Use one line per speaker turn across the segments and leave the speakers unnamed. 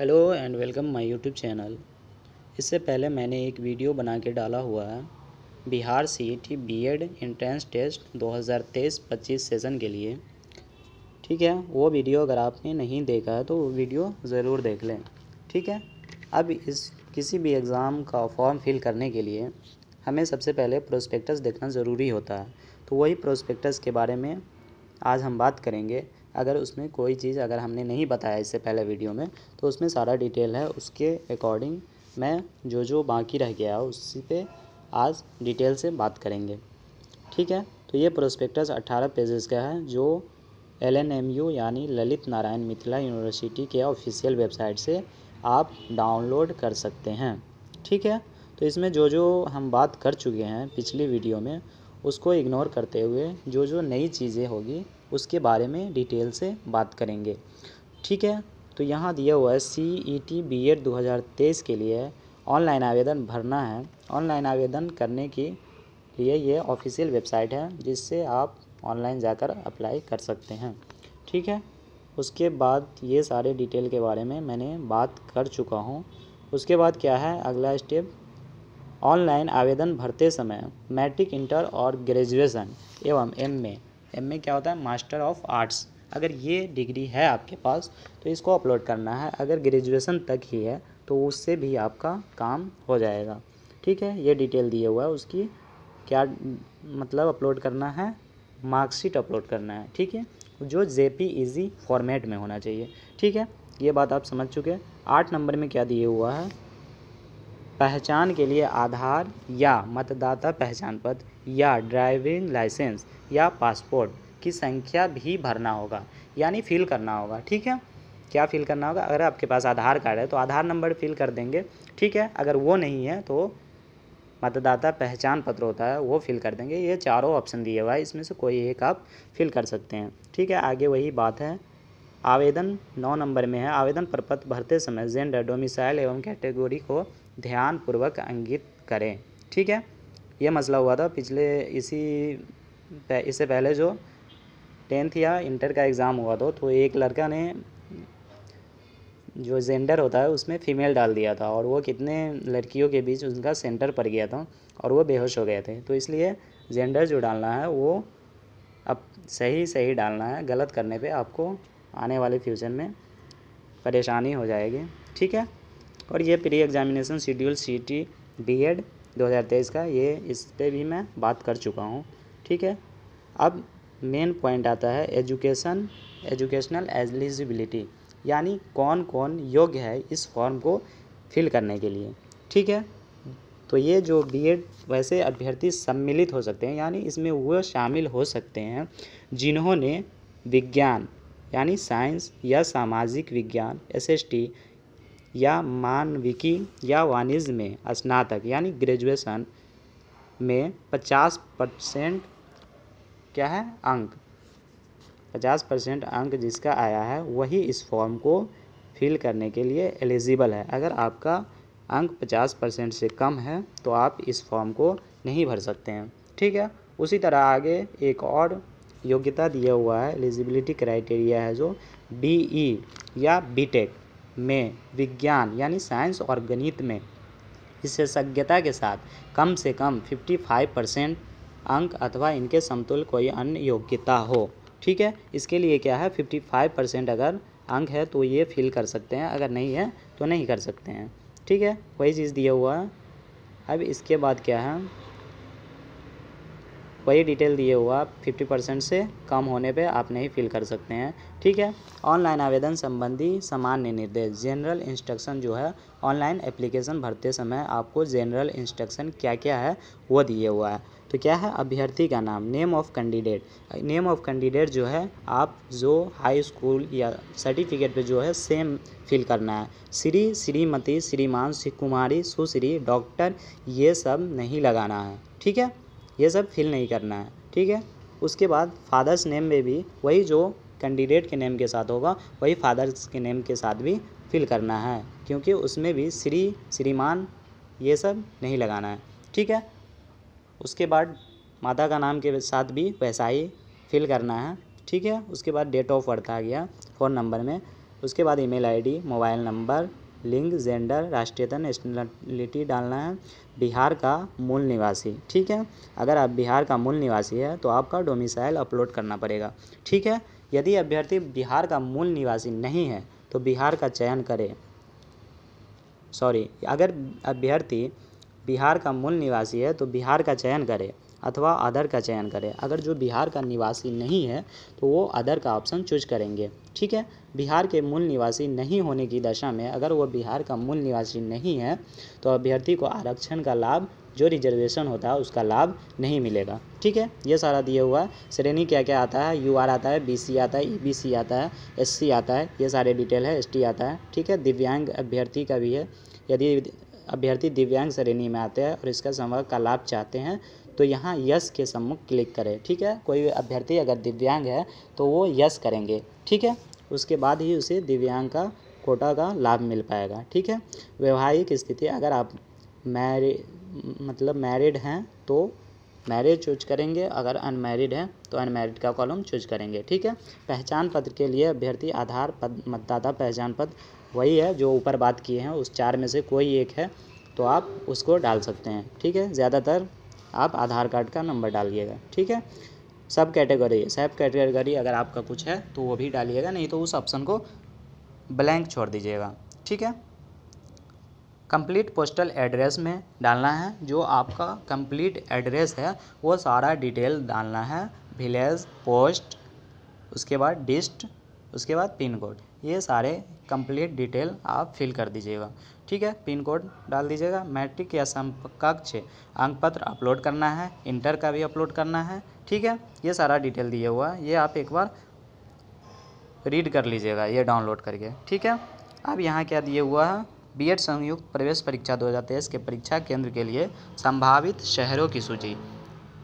hello and welcome my YouTube channel इससे पहले मैंने एक वीडियो बना के डाला हुआ है Bihar C T B Ed entrance test 2023-25 season के लिए ठीक है वो वीडियो अगर आपने नहीं देखा है तो वो वीडियो ज़रूर देख लें ठीक है अब इस किसी भी एग्ज़ाम का फॉर्म फिल करने के लिए हमें सबसे पहले प्रोस्पेक्टस देखना ज़रूरी होता है तो वही प्रोस्पेक्टस के बारे में आज हम बात करेंगे अगर उसमें कोई चीज़ अगर हमने नहीं बताया इससे पहले वीडियो में तो उसमें सारा डिटेल है उसके अकॉर्डिंग मैं जो जो बाकी रह गया उसी पे आज डिटेल से बात करेंगे ठीक है तो ये प्रोस्पेक्टस 18 पेजेस का है जो एल एन एम यू यानी ललित नारायण मिथिला यूनिवर्सिटी के ऑफिशियल वेबसाइट से आप डाउनलोड कर सकते हैं ठीक है तो इसमें जो जो हम बात कर चुके हैं पिछली वीडियो में उसको इग्नोर करते हुए जो जो नई चीज़ें होगी उसके बारे में डिटेल से बात करेंगे ठीक है तो यहाँ दिया हुआ है C E T B Ed दो के लिए ऑनलाइन आवेदन भरना है ऑनलाइन आवेदन करने के लिए ये ऑफिशियल वेबसाइट है जिससे आप ऑनलाइन जाकर अप्लाई कर सकते हैं ठीक है उसके बाद ये सारे डिटेल के बारे में मैंने बात कर चुका हूँ उसके बाद क्या है अगला स्टेप ऑनलाइन आवेदन भरते समय मैट्रिक इंटर और ग्रेजुएशन एवं एम में एम क्या होता है मास्टर ऑफ आर्ट्स अगर ये डिग्री है आपके पास तो इसको अपलोड करना है अगर ग्रेजुएसन तक ही है तो उससे भी आपका काम हो जाएगा ठीक है ये डिटेल दिया हुआ है उसकी क्या मतलब अपलोड करना है मार्कशीट अपलोड करना है ठीक है जो जे पी फॉर्मेट में होना चाहिए ठीक है ये बात आप समझ चुके हैं आठ नंबर में क्या दिए हुआ है पहचान के लिए आधार या मतदाता पहचान पत्र या ड्राइविंग लाइसेंस या पासपोर्ट की संख्या भी भरना होगा यानी फिल करना होगा ठीक है क्या फिल करना होगा अगर आपके पास आधार कार्ड है तो आधार नंबर फिल कर देंगे ठीक है अगर वो नहीं है तो मतदाता पहचान पत्र होता है वो फिल कर देंगे ये चारों ऑप्शन दिए हुआ है इसमें से कोई एक आप फिल कर सकते हैं ठीक है आगे वही बात है आवेदन नौ नंबर में है आवेदन प्रपत्र भरते समय जेंडर डोमिसाइल एवं कैटेगोरी को ध्यानपूर्वक अंगित करें ठीक है यह मसला हुआ था पिछले इसी इससे पहले जो टेंथ या इंटर का एग्ज़ाम हुआ था तो एक लड़का ने जो जेंडर होता है उसमें फ़ीमेल डाल दिया था और वो कितने लड़कियों के बीच उनका सेंटर पड़ गया था और वो बेहोश हो गए थे तो इसलिए जेंडर जो डालना है वो अब सही सही डालना है गलत करने पे आपको आने वाले फ्यूचर में परेशानी हो जाएगी ठीक है और ये pre examination schedule C T B Ed दो का ये इस पर भी मैं बात कर चुका हूँ ठीक है अब मेन पॉइंट आता है एजुकेशन एजुकेशनल एलिजिबिलिटी यानी कौन कौन योग्य है इस फॉर्म को फिल करने के लिए ठीक है तो ये जो बीएड वैसे अभ्यर्थी सम्मिलित हो सकते हैं यानी इसमें वो शामिल हो सकते हैं जिन्होंने विज्ञान यानी साइंस या सामाजिक विज्ञान एसएसटी या मानविकी या वाणिज्य में स्नातक यानी ग्रेजुएशन में पचास परसेंट क्या है अंक पचास परसेंट अंक जिसका आया है वही इस फॉर्म को फिल करने के लिए एलिजिबल है अगर आपका अंक पचास परसेंट से कम है तो आप इस फॉर्म को नहीं भर सकते हैं ठीक है उसी तरह आगे एक और योग्यता दिया हुआ है एलिजिबिलिटी क्राइटेरिया है जो बी e या बीटेक में विज्ञान यानी साइंस और गणित में विशेषज्ञता के साथ कम से कम 55 परसेंट अंक अथवा इनके समतुल कोई अन्य योग्यता हो ठीक है इसके लिए क्या है 55 परसेंट अगर अंक है तो ये फिल कर सकते हैं अगर नहीं है तो नहीं कर सकते हैं ठीक है वही चीज़ दिया हुआ है अब इसके बाद क्या है वही डिटेल दिए हुआ फिफ्टी परसेंट से कम होने पे आप नहीं फिल कर सकते हैं ठीक है ऑनलाइन आवेदन संबंधी सामान्य निर्देश जनरल इंस्ट्रक्शन जो है ऑनलाइन एप्लीकेशन भरते समय आपको जनरल इंस्ट्रक्शन क्या क्या है वो दिए हुआ है तो क्या है अभ्यर्थी का नाम name of candidate name of candidate जो है आप जो हाई स्कूल या सर्टिफिकेट पे जो है सेम फिल करना है श्री श्रीमती श्रीमान श्री कुमारी सुश्री डॉक्टर ये सब नहीं लगाना है ठीक है ये सब फिल नहीं करना है ठीक है उसके बाद फादर्स नेम में भी वही जो कैंडिडेट के नेम के साथ होगा वही फादर्स के नेम के साथ भी फिल करना है क्योंकि उसमें भी श्री श्रीमान ये सब नहीं लगाना है ठीक है उसके बाद माता का नाम के साथ भी वैसा ही फिल करना है ठीक है उसके बाद डेट ऑफ बर्थ आ गया फ़ोन नंबर में उसके बाद ईमेल आईडी मोबाइल नंबर लिंग जेंडर राष्ट्रीयता नेशनलिटी डालना है बिहार का मूल निवासी ठीक है अगर आप बिहार का मूल निवासी है तो आपका डोमिसाइल अपलोड करना पड़ेगा ठीक है यदि अभ्यर्थी बिहार का मूल निवासी नहीं है तो बिहार का चयन करे सॉरी अगर अभ्यर्थी बिहार का मूल निवासी है तो बिहार का चयन करे अथवा अदर का चयन करें अगर जो बिहार का निवासी नहीं है तो वो अदर का ऑप्शन चूज करेंगे ठीक है बिहार के मूल निवासी नहीं होने की दशा में अगर वो बिहार का मूल निवासी नहीं है तो अभ्यर्थी को आरक्षण का लाभ जो रिजर्वेशन होता है उसका लाभ नहीं मिलेगा ठीक है ये सारा दिया हुआ है श्रेणी क्या क्या आता है यू आर आता है सी आता है सी e, आता है सी आता है ये सारे डिटेल है टी आता है ठीक है दिव्यांग अभ्यर्थी का भी है यदि अभ्यर्थी दिव्यांग श्रेणी में आते हैं और इसका संवर्ग का लाभ चाहते हैं तो यहाँ यस के सम्मुख क्लिक करें ठीक है कोई अभ्यर्थी अगर दिव्यांग है तो वो यस करेंगे ठीक है उसके बाद ही उसे दिव्यांग का कोटा का लाभ मिल पाएगा ठीक है वैवाहिक स्थिति अगर आप मैरि मतलब मैरिड हैं तो मैरिड चूज करेंगे अगर अनमैरिड है तो अनमैरिड का कॉलम चूज करेंगे ठीक है पहचान पत्र के लिए अभ्यर्थी आधार पद मतदाता पहचान पत्र वही है जो ऊपर बात किए हैं उस चार में से कोई एक है तो आप उसको डाल सकते हैं ठीक है ज़्यादातर आप आधार कार्ड का नंबर डालिएगा ठीक है सब कैटेगरी सब कैटेगरी अगर आपका कुछ है तो वो भी डालिएगा नहीं तो उस ऑप्शन को ब्लैंक छोड़ दीजिएगा ठीक है कंप्लीट पोस्टल एड्रेस में डालना है जो आपका कंप्लीट एड्रेस है वो सारा डिटेल डालना है विलेज पोस्ट उसके बाद डिस्ट उसके बाद पिन कोड ये सारे कंप्लीट डिटेल आप फिल कर दीजिएगा ठीक है पिन कोड डाल दीजिएगा मैट्रिक या समकक्ष अंक पत्र अपलोड करना है इंटर का भी अपलोड करना है ठीक है ये सारा डिटेल दिया हुआ है ये आप एक बार रीड कर लीजिएगा ये डाउनलोड करके ठीक है अब यहाँ क्या दिया हुआ है बी संयुक्त प्रवेश परीक्षा दो के परीक्षा केंद्र के लिए संभावित शहरों की सूची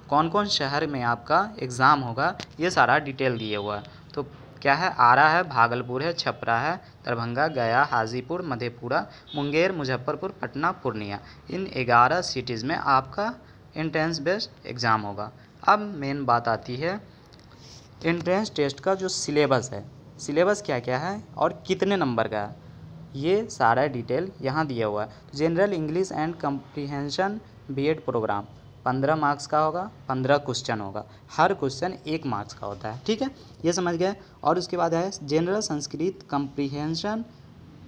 कौन कौन शहर में आपका एग्ज़ाम होगा ये सारा डिटेल दिया हुआ है तो क्या है आरा है भागलपुर है छपरा है दरभंगा गया हाजीपुर मधेपुरा मुंगेर मुजफ्फरपुर पटना पूर्णिया इन ग्यारह सिटीज़ में आपका इंट्रेंस बेस्ड एग्ज़ाम होगा अब मेन बात आती है इंट्रेंस टेस्ट का जो सिलेबस है सिलेबस क्या क्या है और कितने नंबर का है ये सारा डिटेल यहाँ दिया हुआ है general English and comprehension B programme पंद्रह मार्क्स का होगा पंद्रह क्वेश्चन होगा हर क्वेश्चन एक मार्क्स का होता है ठीक है ये समझ गए और उसके बाद है जनरल संस्कृत कंप्रीहेंशन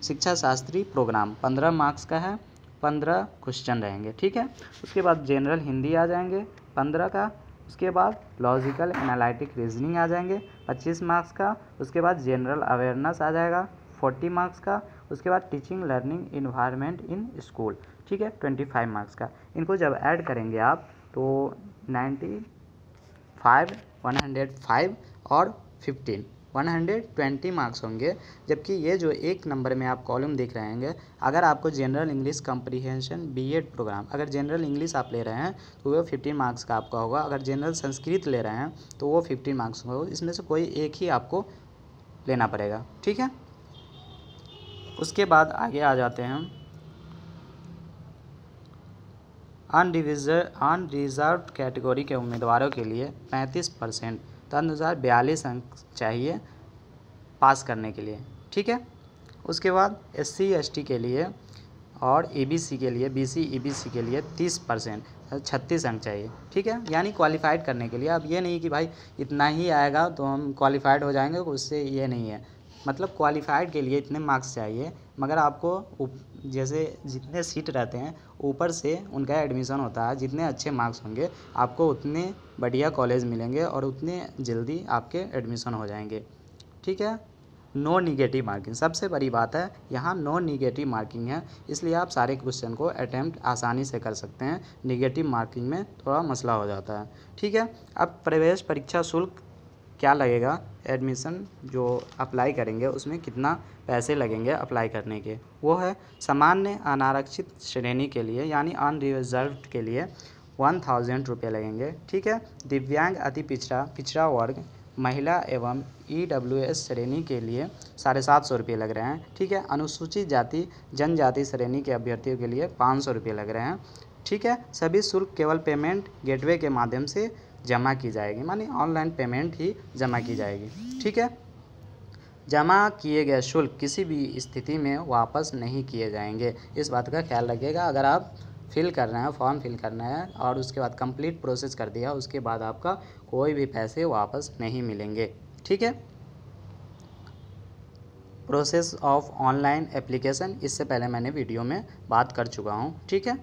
शिक्षा शास्त्री प्रोग्राम पंद्रह मार्क्स का है पंद्रह क्वेश्चन रहेंगे ठीक है उसके बाद जनरल हिंदी आ जाएंगे पंद्रह का उसके बाद लॉजिकल एनालिटिक रीजनिंग आ जाएंगे पच्चीस मार्क्स का उसके बाद जनरल अवेयरनेस आ जाएगा फोर्टी मार्क्स का उसके बाद teaching learning environment in school ठीक है ट्वेंटी फाइव मार्क्स का इनको जब ऐड करेंगे आप तो ninety five one hundred five और fifteen one hundred twenty marks होंगे जबकि ये जो एक नंबर में आप कॉलम देख रहे हैं अगर आपको general English B BEd programme अगर जनरल इंग्लिश आप ले रहे हैं तो वो फिफ्टीन मार्क्स का आपका होगा अगर जनरल संस्कृत ले रहे हैं तो वो फिफ्टीन मार्क्स होगा इसमें से कोई एक ही आपको लेना पड़ेगा ठीक है उसके बाद आगे आ जाते हैं हम अनरिजर्व कैटेगरी के उम्मीदवारों के लिए 35 परसेंट तदनुसार तो बयालीस अंक चाहिए पास करने के लिए ठीक है उसके बाद एस सी के लिए और सी के लिए बी सी e के लिए तीस परसेंट तो छत्तीस अंक चाहिए ठीक है यानी क्वालिफाइड करने के लिए अब ये नहीं कि भाई इतना ही आएगा तो हम क्वालिफाइड हो जाएंगे उससे ये नहीं है मतलब क्वालिफाइड के लिए इतने मार्क्स चाहिए मगर आपको जैसे जितने सीट रहते हैं ऊपर से उनका एडमिशन होता है जितने अच्छे मार्क्स होंगे आपको उतने बढ़िया कॉलेज मिलेंगे और उतने जल्दी आपके एडमिशन हो जाएंगे ठीक है नो निगेटिव मार्किंग सबसे बड़ी बात है यहाँ नो निगेटिव मार्किंग है इसलिए आप सारे क्वेश्चन को अटैम्प्ट आसानी से कर सकते हैं निगेटिव मार्किंग में थोड़ा मसला हो जाता है ठीक है अब प्रवेश परीक्षा शुल्क क्या लगेगा एडमिशन जो अप्लाई करेंगे उसमें कितना पैसे लगेंगे अप्लाई करने के वो है सामान्य अनारक्षित श्रेणी के लिए यानी अनरिजर्व के लिए वन थाउजेंड रुपये लगेंगे ठीक है दिव्यांग अति पिछड़ा पिछड़ा वर्ग महिला एवं ई डब्ल्यू एस श्रेणी के लिए साढ़े सात सौ रुपये लग रहे हैं ठीक है अनुसूचित जाति जनजाति श्रेणी के अभ्यर्थियों के लिए पाँच सौ रुपये लग रहे हैं ठीक है सभी शुल्क केवल पेमेंट गेटवे के माध्यम से जमा की जाएगी मानी ऑनलाइन पेमेंट ही जमा की जाएगी ठीक है जमा किए गए शुल्क किसी भी स्थिति में वापस नहीं किए जाएंगे इस बात का ख्याल रखिएगा अगर आप फिल कर रहे हैं फॉर्म फिल करना है और उसके बाद कंप्लीट प्रोसेस कर दिया उसके बाद आपका कोई भी पैसे वापस नहीं मिलेंगे ठीक है प्रोसेस ऑफ ऑनलाइन एप्लीकेशन इससे पहले मैंने वीडियो में बात कर चुका हूँ ठीक है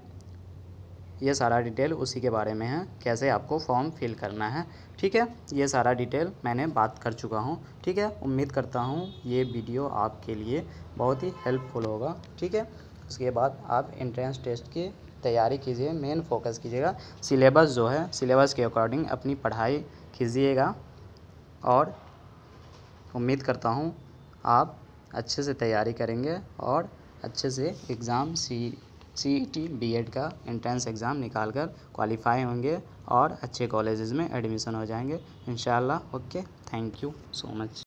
ये सारा डिटेल उसी के बारे में है कैसे आपको फॉर्म फिल करना है ठीक है ये सारा डिटेल मैंने बात कर चुका हूँ ठीक है उम्मीद करता हूँ ये वीडियो आपके लिए बहुत ही हेल्पफुल होगा ठीक है उसके बाद आप एंट्रेंस टेस्ट की तैयारी कीजिए मेन फोकस कीजिएगा सिलेबस जो है सिलेबस के अकॉर्डिंग अपनी पढ़ाई कीजिएगा और उम्मीद करता हूँ आप अच्छे से तैयारी करेंगे और अच्छे से exam C C E T B Ed का एंट्रेंस एग्ज़ाम निकाल कर क्वालिफाई होंगे और अच्छे कॉलेजेस में एडमिशन हो जाएंगे इन okay thank you so much